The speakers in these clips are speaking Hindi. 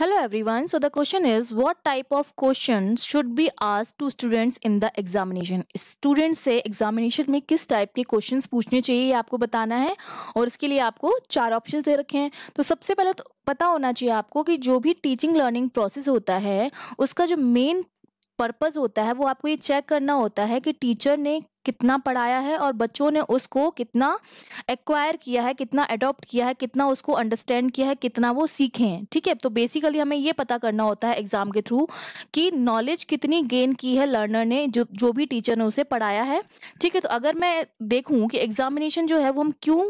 Hello everyone. So the question is what type of question should be asked to students in the examination student से एग्जामिनेशन में किस टाइप के क्वेश्चंस पूछने चाहिए ये आपको बताना है और इसके लिए आपको चार ऑप्शंस दे रखे हैं तो सबसे पहले तो पता होना चाहिए आपको कि जो भी टीचिंग लर्निंग प्रोसेस होता है उसका जो मेन पर्पस होता है वो आपको ये चेक करना होता है कि टीचर ने कितना पढ़ाया है और बच्चों ने उसको कितना एक्वायर किया है कितना अडॉप्ट किया है कितना उसको अंडरस्टैंड किया है कितना वो सीखे हैं ठीक है तो बेसिकली हमें ये पता करना होता है एग्जाम के थ्रू कि नॉलेज कितनी गेन की है लर्नर ने जो जो भी टीचर ने उसे पढ़ाया है ठीक है तो अगर मैं देखूँ कि एग्जामिनेशन जो है वो हम क्यों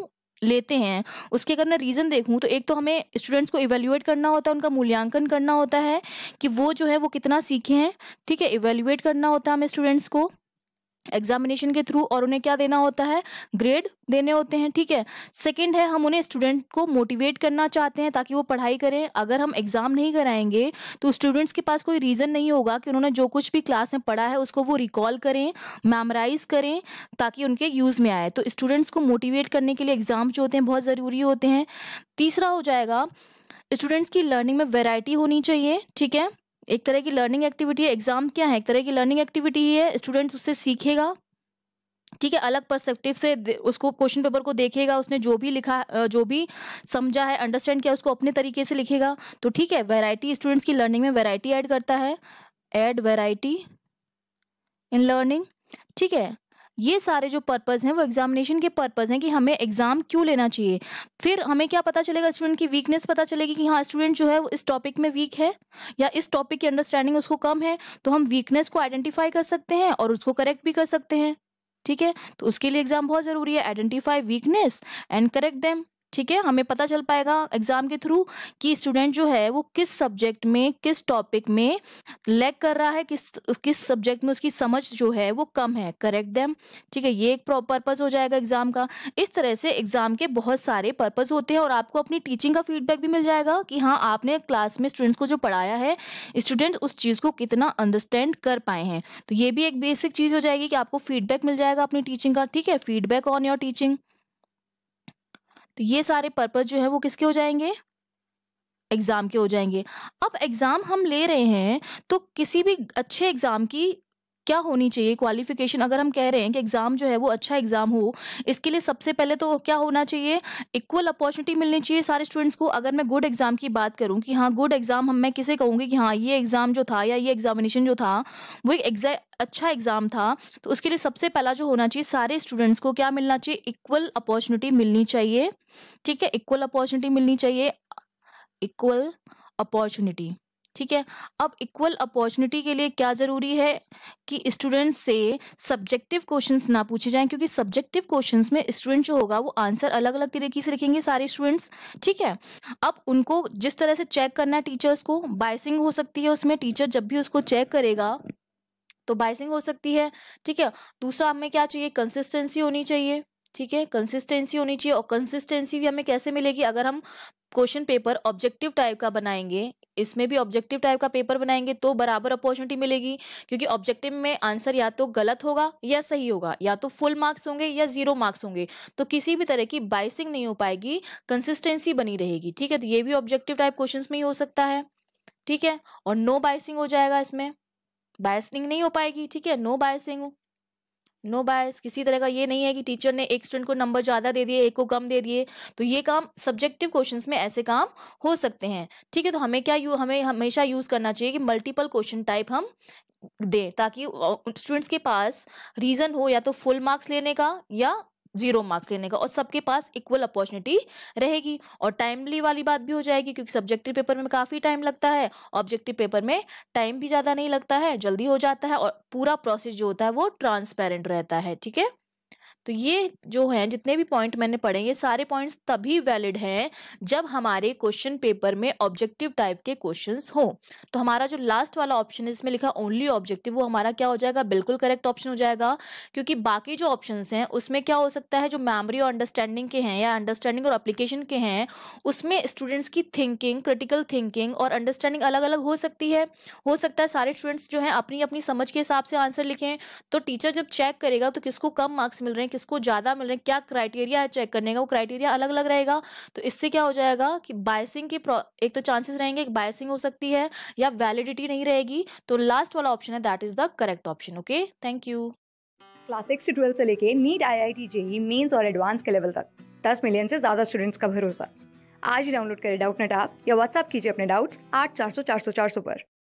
लेते हैं उसके अगर मैं रीज़न देखूं तो एक तो हमें स्टूडेंट्स को इवेल्युएट करना होता है उनका मूल्यांकन करना होता है कि वो जो है वो कितना सीखे हैं ठीक है इवेल्युएट करना होता है हमें स्टूडेंट्स को एग्जामिनेशन के थ्रू और उन्हें क्या देना होता है ग्रेड देने होते हैं ठीक है सेकंड है हम उन्हें स्टूडेंट को मोटिवेट करना चाहते हैं ताकि वो पढ़ाई करें अगर हम एग्जाम नहीं कराएंगे तो स्टूडेंट्स के पास कोई रीज़न नहीं होगा कि उन्होंने जो कुछ भी क्लास में पढ़ा है उसको वो रिकॉल करें मेमराइज करें ताकि उनके यूज़ में आए तो स्टूडेंट्स को मोटिवेट करने के लिए एग्ज़ाम जो होते हैं बहुत ज़रूरी होते हैं तीसरा हो जाएगा स्टूडेंट्स की लर्निंग में वेराइटी होनी चाहिए ठीक है एक तरह की लर्निंग एक्टिविटी है एग्जाम क्या है एक तरह की लर्निंग एक्टिविटी ही है स्टूडेंट्स उससे सीखेगा ठीक है अलग परस्पेक्टिव से उसको क्वेश्चन पेपर को देखेगा उसने जो भी लिखा जो भी समझा है अंडरस्टैंड किया उसको अपने तरीके से लिखेगा तो ठीक है वैरायटी स्टूडेंट्स की लर्निंग में वैरायटी ऐड करता है ऐड वैरायटी इन लर्निंग ठीक है ये सारे जो पर्पज़ हैं वो एग्जामिनेशन के पर्पज़ हैं कि हमें एग्ज़ाम क्यों लेना चाहिए फिर हमें क्या पता चलेगा स्टूडेंट की वीकनेस पता चलेगी कि हाँ स्टूडेंट जो है वो इस टॉपिक में वीक है या इस टॉपिक की अंडरस्टैंडिंग उसको कम है तो हम वीकनेस को आइडेंटिफाई कर सकते हैं और उसको करेक्ट भी कर सकते हैं ठीक है तो उसके लिए एग्जाम बहुत ज़रूरी है identify weakness and correct them ठीक है हमें पता चल पाएगा एग्जाम के थ्रू कि स्टूडेंट जो है वो किस सब्जेक्ट में किस टॉपिक में लैग कर रहा है किस किस सब्जेक्ट में उसकी समझ जो है वो कम है करेक्ट देम ठीक है ये एक पर्पज हो जाएगा एग्जाम का इस तरह से एग्जाम के बहुत सारे पर्पज होते हैं और आपको अपनी टीचिंग का फीडबैक भी मिल जाएगा कि हाँ आपने क्लास में स्टूडेंट्स को जो पढ़ाया है स्टूडेंट उस चीज़ को कितना अंडरस्टैंड कर पाए हैं तो ये भी एक बेसिक चीज़ हो जाएगी कि आपको फीडबैक मिल जाएगा अपनी टीचिंग का ठीक है फीडबैक ऑन योर टीचिंग तो ये सारे पर्पज जो है वो किसके हो जाएंगे एग्ज़ाम के हो जाएंगे अब एग्ज़ाम हम ले रहे हैं तो किसी भी अच्छे एग्ज़ाम की क्या होनी चाहिए क्वालिफिकेशन अगर हम कह रहे हैं कि एग्ज़ाम जो है वो अच्छा एग्ज़ाम हो इसके लिए सबसे पहले तो क्या होना चाहिए इक्वल अपॉर्चुनिटी मिलनी चाहिए सारे स्टूडेंट्स को अगर मैं गुड एग्ज़ाम की बात करूँ कि हाँ गुड एग्ज़ाम हम मैं किसे कहूंगी कि हाँ ये एग्ज़ाम जो था या ये एग्जामिनेशन जो था वो एक अच्छा एग्ज़ाम था तो उसके लिए सबसे पहला जो होना चाहिए सारे स्टूडेंट्स को क्या मिलना चाहिए इक्वल अपॉर्चुनिटी मिलनी चाहिए ठीक है इक्वल अपॉर्चुनिटी मिलनी चाहिए इक्वल अपॉर्चुनिटी ठीक है अब इक्वल अपॉर्चुनिटी के लिए क्या ज़रूरी है कि स्टूडेंट से सब्जेक्टिव क्वेश्चंस ना पूछे जाएं क्योंकि सब्जेक्टिव क्वेश्चंस में स्टूडेंट जो होगा वो आंसर अलग अलग तरीके से लिखेंगे सारे स्टूडेंट्स ठीक है अब उनको जिस तरह से चेक करना है टीचर्स को बाइसिंग हो सकती है उसमें टीचर जब भी उसको चेक करेगा तो बाइसिंग हो सकती है ठीक है दूसरा हमें क्या चाहिए कंसिस्टेंसी होनी चाहिए ठीक है कंसिस्टेंसी होनी चाहिए और कंसिस्टेंसी भी हमें कैसे मिलेगी अगर हम क्वेश्चन पेपर ऑब्जेक्टिव टाइप का बनाएंगे इसमें भी ऑब्जेक्टिव टाइप का पेपर बनाएंगे तो बराबर अपॉर्चुनिटी मिलेगी क्योंकि ऑब्जेक्टिव में आंसर या तो गलत होगा या सही होगा या तो फुल मार्क्स होंगे या जीरो मार्क्स होंगे तो किसी भी तरह की बाइसिंग नहीं हो पाएगी कंसिस्टेंसी बनी रहेगी ठीक है तो ये भी ऑब्जेक्टिव टाइप क्वेश्चन में ही हो सकता है ठीक है और नो बाइसिंग हो जाएगा इसमें बायसिंग नहीं हो पाएगी ठीक है नो बायसिंग नो बायस किसी तरह का ये नहीं है कि टीचर ने एक स्टूडेंट को नंबर ज़्यादा दे दिए एक को कम दे दिए तो ये काम सब्जेक्टिव क्वेश्चंस में ऐसे काम हो सकते हैं ठीक है तो हमें क्या यू हमें हमेशा यूज़ करना चाहिए कि मल्टीपल क्वेश्चन टाइप हम दें ताकि स्टूडेंट्स के पास रीज़न हो या तो फुल मार्क्स लेने का या जीरो मार्क्स लेने का और सबके पास इक्वल अपॉर्चुनिटी रहेगी और टाइमली वाली बात भी हो जाएगी क्योंकि सब्जेक्टिव पेपर में काफ़ी टाइम लगता है ऑब्जेक्टिव पेपर में टाइम भी ज़्यादा नहीं लगता है जल्दी हो जाता है और पूरा प्रोसेस जो होता है वो ट्रांसपेरेंट रहता है ठीक है तो ये जो है जितने भी पॉइंट मैंने पढ़े ये सारे पॉइंट्स तभी वैलिड हैं जब हमारे क्वेश्चन पेपर में ऑब्जेक्टिव टाइप के क्वेश्चन हो तो हमारा जो लास्ट वाला ऑप्शन है इसमें लिखा ओनली ऑब्जेक्टिव वो हमारा क्या हो जाएगा बिल्कुल करेक्ट ऑप्शन हो जाएगा क्योंकि बाकी जो ऑप्शन हैं उसमें क्या हो सकता है जो मेमरी और अंडरस्टैंडिंग के हैं या अंडरस्टैंडिंग और अप्लीकेशन के हैं उसमें स्टूडेंट्स की थिंकिंग क्रिटिकल थिंकिंग और अंडरस्टैंडिंग अलग अलग हो सकती है हो सकता है सारे स्टूडेंट्स जो है अपनी अपनी समझ के हिसाब से आंसर लिखें तो टीचर जब चेक करेगा तो किसको कम मार्क्स मिल रहे हैं किसको ज़्यादा मिल रहे हैं क्या क्राइटेरिया है चेक करने का वो क्राइटेरिया अलग अलग रहेगा तो इससे क्या हो जाएगा कि बायसिंग की एक तो चांसेस रहेंगे एक बायसिंग हो सकती है या वैलिडिटी नहीं रहेगी तो लास्ट वाला ऑप्शन है that is the correct option okay thank you class six से ट्वेल्थ से लेके NEET I I T JEE mains और एडवांस के लेवल तक दस मिलियन से ज़्यादा स्टूडेंट्स का भरोसा आज ही डाउनलोड करें डाउट नेट आप या व्हाट्सअप कीजिए अपने डाउट्स आठ चार सौ चार सौ चार सौ पर